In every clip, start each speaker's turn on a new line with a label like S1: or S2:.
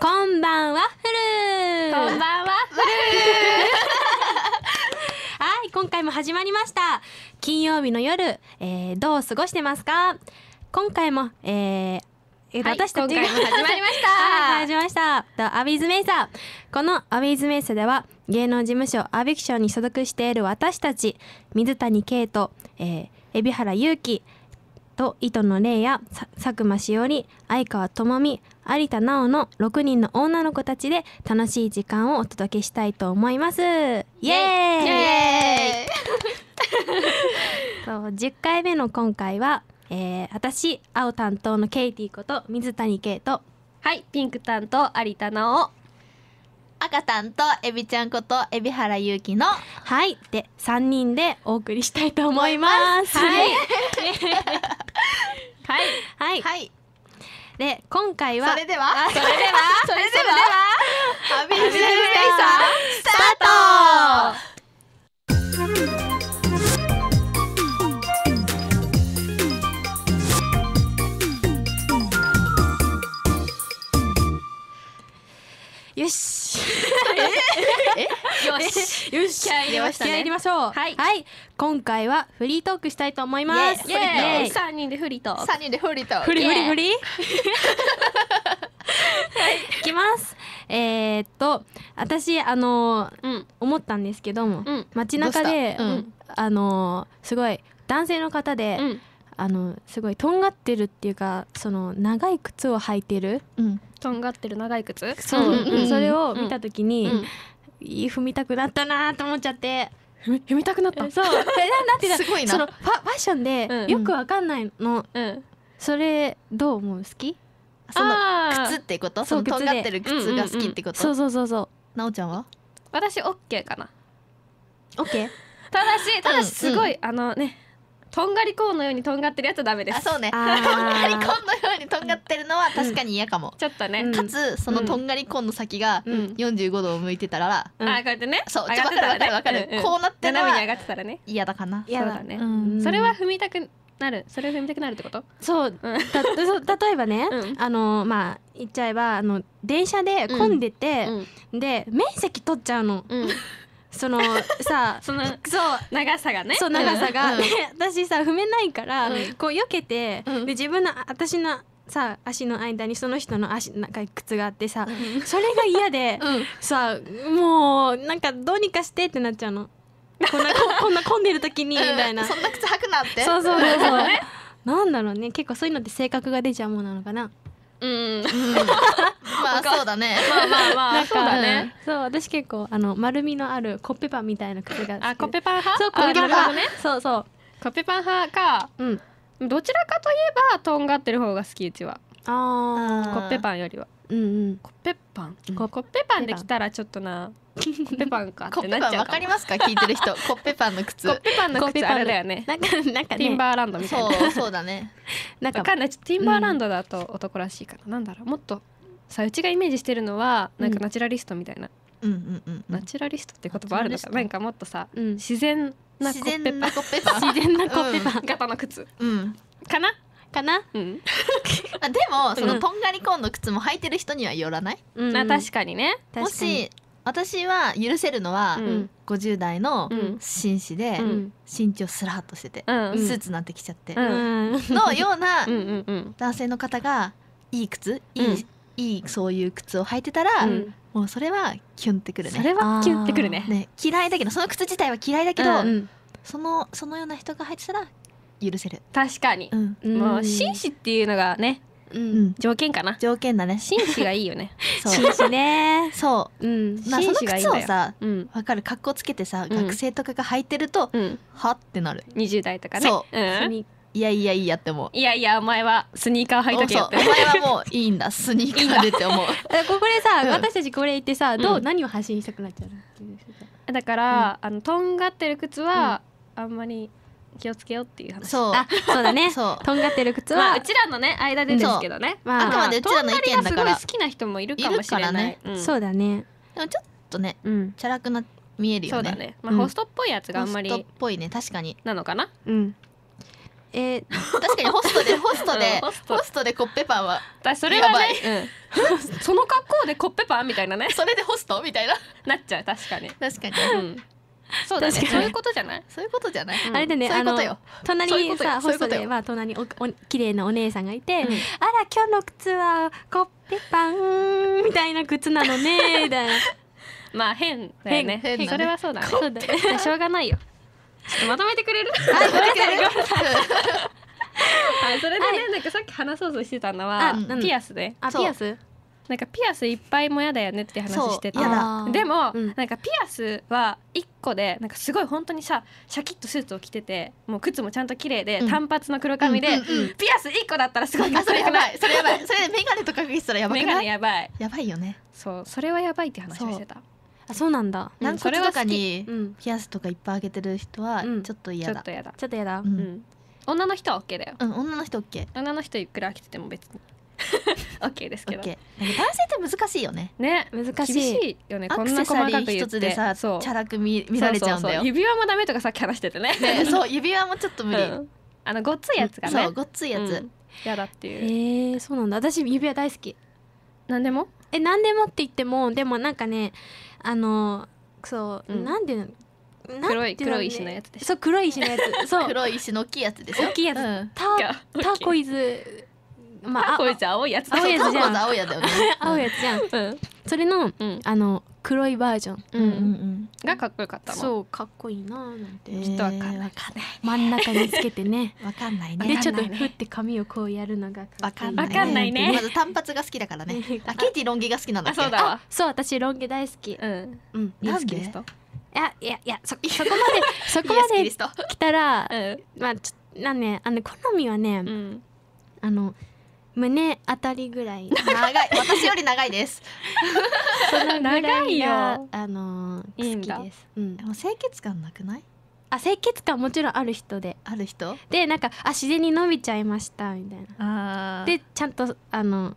S1: こんばんはフルこんばんはフル はい今回も始まりました金曜日の夜、えー、どう過ごしてますか今回も、えーえー、は私たちが始まりました はい、始まりましたとアビーズメイサーこのアビーズメイサーでは芸能事務所アビクションに所属している私たち水谷圭と、えー、海老原裕貴と糸野玲や佐久間しおり相川智美有田奈緒の六人の女の子たちで楽しい時間をお届けしたいと思いますイエーイイエーイ10 回目の今回は、えー、私青担当のケイティこと水谷圭とはいピンク担当有田奈緒赤さんとエビちゃんこと海老原ゆうきのはいで三人でお送りしたいと思います。はい、はい、はい、はい、で今回はそれではそれでは それではアビジュルスタート よし気合入れましたね気合入れましょうはい、はい、今回はフリートークしたいと思いますイエーイ三人でフリート三人でフリートフリフリフリ はいいきますえー、っと私あのーうん、思ったんですけども、うん、街中で、うん、あのー、すごい男性の方で、うんあのすごいとんがってるっていうかその長い靴を履いてる、うん、とんがってる長い靴そう、それを見たときに、うん、いい踏みたくなったなと思っちゃって踏みたくなったそう えなんていうすごいなそのファファッションでよくわかんないの、うん、それどう思う好きその靴ってことその尖ってる靴が好きってこと、そうそうそうそうなおちゃんは私オッケーかなオッケー ただし、ただしすごい、うんうん、あのね、とんがりコーンのようにとんがってるやつはダメですあそうねとんがりコーンのようにとんがってるのは確かに嫌かも、ちょっとねかつそのとんがりコーンの先が45度を向いてたら、うん、あこうやってねそうちょっとわかるわかる、うんうん、こうなって斜めに上がってたらね嫌だかな嫌だね、それは踏みたくなるそれを踏みたくなるってことそう、うた例えばね、うん、あのまあ言っちゃえばあの電車で混んでて、うん、で面積取っちゃうの、そのさ そのそう長さがねそう長さが、うん、私さ踏めないから、うん、こう避けて、うん、で自分の私のさ足の間にその人の足なんか靴があってさ、それが嫌で、さもうなんかどうにかしてってなっちゃうのこんな こんな混んでる時にみたいな、そんな靴履くなってそうそうそうそうなんだろうね結構そういうのって性格が出ちゃうものなのかなうん、まあそうだねまあまあまあそうだね、そう私結構あの丸みのあるコッペパンみたいな靴があコッペパン派そうコッペパン派ねそうそうコッペパン派かうんどちらかといえばとんがってる方が好きうちはああ。コッペパンよりはうんうんコッペパン、コッペパンできたらちょっとなコッペパンかってなっちゃうかかりますか聞いてる人 コッペパンの靴コッペパンの靴あれだよねなんかなんか、ね、ティンバーランドみたいなそうそうだねなんかかんないティンバーランドだと男らしいかな、うん、なんだろうもっとさうちがイメージしてるのはなんかナチュラリストみたいな、うんうんうんうん、ナチュラリストって言葉あるのかなんかもっとさ、うん、自然なコッペパン 自然なコッペパン型の靴、うん、かなかな、うん、あでもそのとんがりコンの靴も履いてる人にはよらない、うん、あ確かにねもし私は許せるのは、50代の紳士で、身長スラッとしてて、スーツなんて着ちゃって、のような男性の方がいい靴いい、いいそういう靴を履いてたら、もうそれはキュンってくるねそれはキュンってくるね、ね、嫌いだけどその靴自体は嫌いだけど、そのそのような人が履いてたら許せる確かに、うん、もう紳士っていうのがねうん、条件かな条件だね紳士がいいよね 紳士ねそう、うん、まあその靴をさわ、かる格好つけてさ、学生とかが履いてると、はってなる二十代とかねそう、うんいやいやいやって思ういやいやお前はスニーカー履いとけよってお前はもういいんだスニーカーでって思う ここでさ、私たちこれ言ってさどう、何を発信したくなっちゃうだから、あのとんがってる靴は、あんまり気をつけようっていう話そうそうだね そうとんがってる靴は、うちらのね間でですけどね、あ、くまでうちらの意見だから好きな人もいるかもしれないそうだねでもちょっとね、うん、チャラくな見えるよねそうだね、まあ、ホストっぽいやつがあんまり、ホストっぽいね確かになのかなうんえー、確かにホストで ホストで、うん、ホストホストでコッペパンはだそれはね、うん、その格好でコッペパンみたいなねそれでホストみたいななっちゃう確かに確かに、うん、そうだねそういうことじゃないそういうことじゃない、あれでね、あの隣にさホストでまあ隣におお綺麗なお姉さんがいて、あら今日の靴はコッペパンみたいな靴なのね みたいなまあ変だね変変、ね、それはそうだねそうだねしょうがないよまとめてくれるはいそれでね、はい、なんかさっき話そうとしてたのは、ピアスで、あピアスなんかピアスいっぱいもやだよねって話しててでも、うん、なんかピアスは1個でなんかすごい本当にさシャキッとスーツを着ててもう靴もちゃんと綺麗で、うん、短髪の黒髪で、うんうんうん、ピアス1個だったらすごいかっこくないそれやばいそれやばいそれ眼鏡とかかけてたらやばくないやばいやばいよねそうそれはやばいって話をしてたあそうなんだ軟ん、とかにピアスとかいっぱいあげてる人はちょっと嫌だ、ちょっと嫌だちょっと嫌だ、うん女の人は OK だよ、うん、女の人 OK 女の人いくら着てても別にオッケーですけど、OK なん男性って難しいよねね難しいよねこんな細かく一つでさチャラく見見られちゃうんだよそそ指輪もダメとかさっき話しててねね そう指輪もちょっと無理、うんあのごっついやつがねそうごっついやつ、うんやだっていうへえそうなんだ私指輪大好き何でもえ何でもって言ってもでもなんかねあのそう、うんなんで。黒い黒い石のやつでしょそう黒い石のやつそう 黒い石の大きいやつでしょ大きいやつ、うんタターコイズまあこいつ青いやつ青いやつじゃん 青いやつじゃん、うん、それの、あの黒いバージョン、うんうん、がかっこよかったそうかっこいいなな ちょっとわかんない真ん中につけてねわかんないねでちょっとふって髪をこうやるのがわかんないねまず単発が好きだからねあケイティロン毛が好きなんだそうだそう私ロン毛大好きうんうん 好きですといやいやいやそこまでそこまで来たら、まあちょなんねあの好みはね、あの胸あたりぐらい 長い私より長いです長いよあの好きですうんでも清潔感なくないあ清潔感もちろんある人である人でなんかあ自然に伸びちゃいましたみたいなでちゃんとあの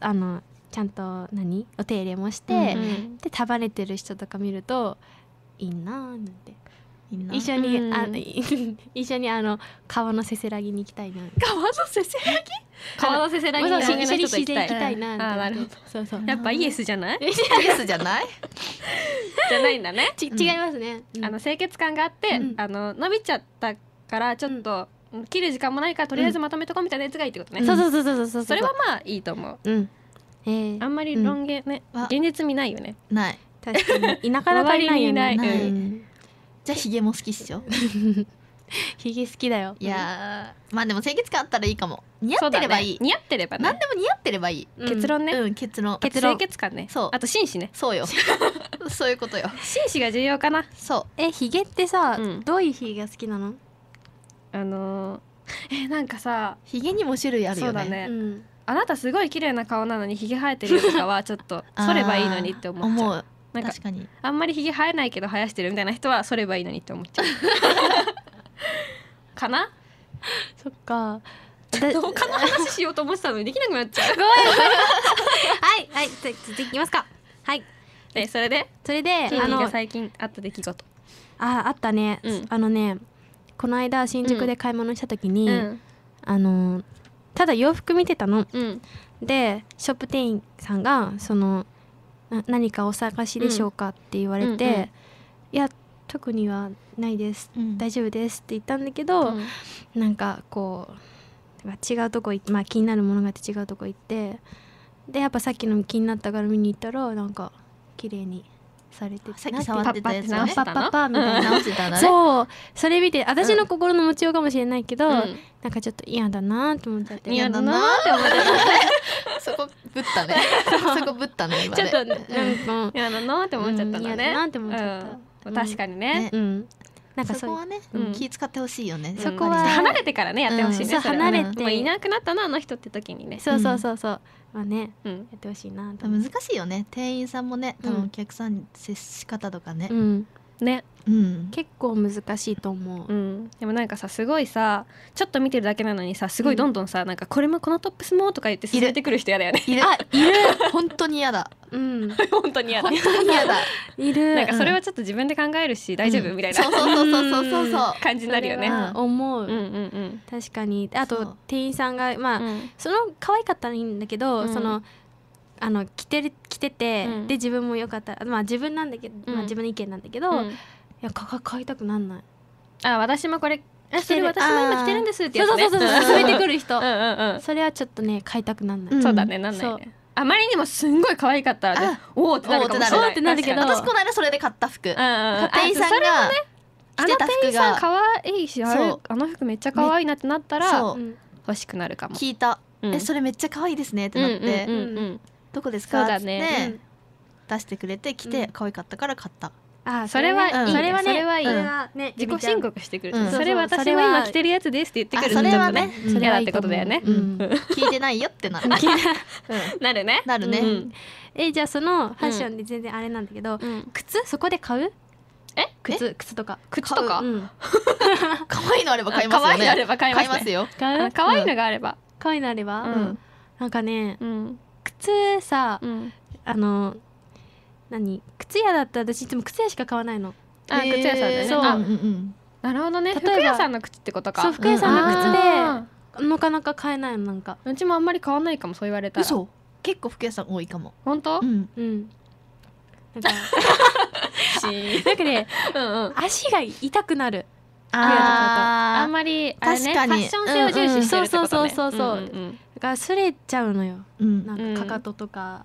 S1: あのちゃんと何お手入れもして、うんうん、で束ねてる人とか見るといいなーなんて一緒に、うん、あ の一緒にあの川のせせらぎに行きたいな 川のせせらぎ川のせせらぎに一緒に自然行きたいな、うん、あなるほどそうそうやっぱイエスじゃない イエスじゃないじゃないんだねち違いますね、うん、あの清潔感があって、あの伸びちゃったからちょっと、切る時間もないからとりあえずまとめとこうみたいなやつがいいってことね、そうそうそうそうそうそれはまあいいと思う、うんえー、あんまり論言ね、現実味ないよねない確かに田舎だかいないねない、じゃあヒゲも好きっしょ ヒゲ好きだよいやまあでも清潔感あったらいいかも似合ってればいい、ね、似合ってれば、ね、何でも似合ってればいい、うん、結論ね、うん、結論結論清潔感ねそうあと紳士ねそうよ そういうことよ紳士が重要かなそうえヒゲってさ、うん、どういうヒゲが好きなのあのー、えなんかさヒゲにも種類あるよねそうだね、うんあなたすごい綺麗な顔なのにひげ生えてるとかはちょっと剃 ればいいのにって思っちゃうなんか確かにあんまりひげ生えないけど生やしてるみたいな人はそればいいのにって思っちゃう かなそっか 他の話しようと思ってたのにできなくなっちゃうはいはいじゃあいきますかはいでそれでそれであの最近あった出来事ああったね、うん、あのねこの間新宿で買い物した時に、うん、あのただ洋服見てたの、うん、でショップ店員さんがその「何かお探しでしょうか?」って言われて「いや特にはないです、大丈夫です」って言ったんだけど、なんかこう違うとこ行って、まあ、気になるものがあって違うとこ行ってでやっぱさっきの気になったから見に行ったらなんか綺麗にされてさっき触ってたやつ、ね、パッパッパッみたいな、うん、直た、ね、そうそれ見て私の心の持ちようかもしれないけど、うん、なんかちょっと嫌だなと思っちゃって嫌だなって思っちゃってそこぶったねそこぶったね今ねちょっとなんか嫌だなって思っちゃったんね嫌、うん、だなって思っちゃった、確かにねうんなんかそこはね、うん、気使ってほしいよね。そこは離れてからねやってほしいね、うん、離れて、もういなくなったなあの人って時にね。そうそうそうそう。はね、うん、やってほしいな難しいよね店員さんもね多分お客さんに接し方とかね、うん、ね、うん、結構難しいと思う、うん、でもなんかさすごいさちょっと見てるだけなのにさすごいどんどんさ、うん、なんかこれもこのトップスもとか言って進めてくる人嫌だよねいるあいる本当に嫌だうん 本当に嫌だ本当に嫌だいるなんかそれはちょっと自分で考えるし、大丈夫みたいな、そうそうそうそうそうそう感じになるよね思う,、うんうんうん、確かにあと店員さんがまあそ,、うん、その可愛かったらいいんだけど、そのあの着てるしてて、うん、で自分もよかったらまあ自分なんだけど、うん、まあ、自分の意見なんだけど、うん、いや買いたくなんないあ私もこれえてる私も今着てるんですってやつ、ね、そうそうそうそうてくる人うん、それはちょっとね買いたくなんない、そうだねなんないあまりにもすんごい可愛かったら、ね、おおってなるかもしれないってなるけど私この間それで買った服、うんうん、店員さんが着てた服が、ね、可愛いしああの服めっちゃ可愛いなってなったら欲しくなるかも聞いた、えそれめっちゃ可愛いですねってなって、うんうんうんうんどこですかそうだね出してくれて来て、可愛かったから買ったあそれはいい、うんそれはねそれはいい、ね自己申告してくる、うんそれはそう私それは今着てるやつですって言ってくるあそれはねちょ嫌だってことだよね、うん聞いてないよってなる、うんなるねなるね、うんえじゃあそのファッションで全然あれなんだけど、うん靴そこで買うえ靴靴とか靴とか、うん 可愛いのあれば買いますよね可愛いのあれば買いますいよ可愛いのがあれば可愛いのあれば、うんなんかねうん靴さ、うん、あの何靴屋だった私いつも靴屋しか買わないの。あ、えー、靴屋さんね。そう。うんうん、なるほどね。服屋さんの靴ってことか。そう服屋さんの靴で、うん、なかなか買えないのなんか。うちもあんまり買わないかもそう言われたら。嘘。結構服屋さん多いかも。本当？うん。うん。なんか ね、うん足が痛くなる。ああんまりあれファッション性を重視してるってことね。そうそうそうそうそう。ううんうんが擦れちゃうのよ、うん、なんかかかととか。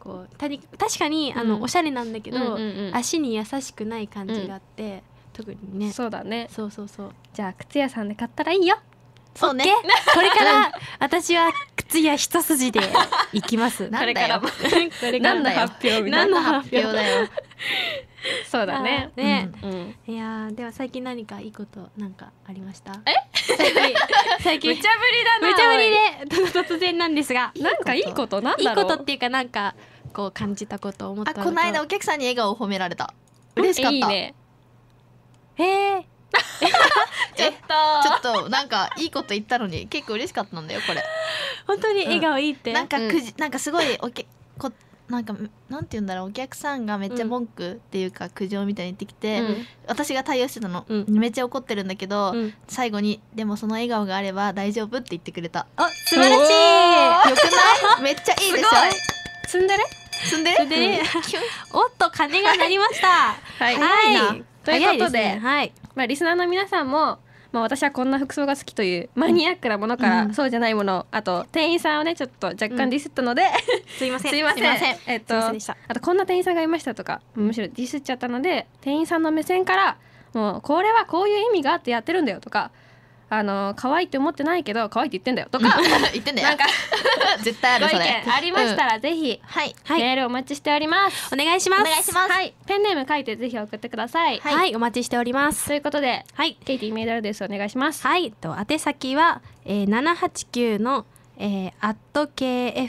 S1: こうたに確かにあの、おしゃれなんだけど、うんうんうん、足に優しくない感じがあって、特にねそうだねそうそうそうじゃあ靴屋さんで買ったらいいよそうね、これから私は靴屋一筋でいきますなん だよ何の発表だよそうだねね、いやでは最近何かいいことなんかありましたえ最近 最近無茶ぶりだな無茶ぶりで突然なんですがなんかいいことなんいいことっていうかなんかこう感じたこと思ったこの間お客さんに笑顔を褒められた嬉しかったいえ ちょっとちょっとなんかいいこと言ったのに結構嬉しかったんだよこれ本当に笑顔いいって、なんかくじ、なんかすごいおけこなんかなんて言うんだろうお客さんがめっちゃ文句っていうか苦情みたいに言ってきて、うん、私が対応してたの、うん、めっちゃ怒ってるんだけど、うん、最後に「でもその笑顔があれば大丈夫」って言ってくれたあ素晴らしいよくないめっちゃいいでしょ積んでる積んでる、でおっと鐘が鳴りましたはい、はい、ということで、ね、はいまあ、リスナーの皆さんもまあ、私はこんな服装が好きというマニアックなものから、うん、そうじゃないものあと店員さんをねちょっと若干ディスったので、うん、すいません すいませんえっとあとこんな店員さんがいましたとかむしろディスっちゃったので店員さんの目線からもうこれはこういう意味があってやってるんだよとかあの可愛いって思ってないけど可愛いって言ってんだよとか 言ってんだよなんか 絶対あるそれありましたら、うん、ぜひ、はい、メールお待ちしておりますお願いしますお願いします、はい、ペンネーム書いてぜひ送ってください、はい、はい、お待ちしておりますということで、はい、ケイティメールですお願いしますはいと宛先は、えー、789のえー、a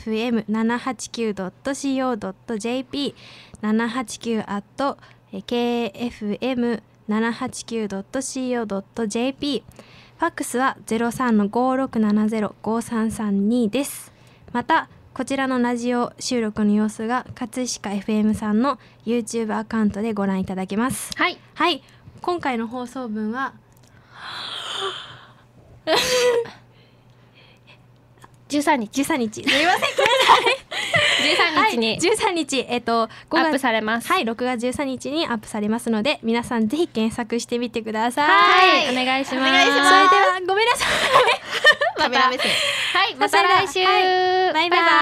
S1: kfm789.co.jp 789 at kfm789.co.jp ファックスは三の五六七ゼロ五三三二です。また、こちらのラジオ収録の様子が葛飾 FM さんの YouTube アカウントでご覧いただけます。はい。はい。今回の放送分は13日13日すみませんごめんなさい日に、はい、13日えっ、ー、とアップされますはい六月十三日にアップされますので皆さんぜひ検索してみてくださいお願いしますそれではごめんなさい またはいまた来週、はい、バイバイバイバ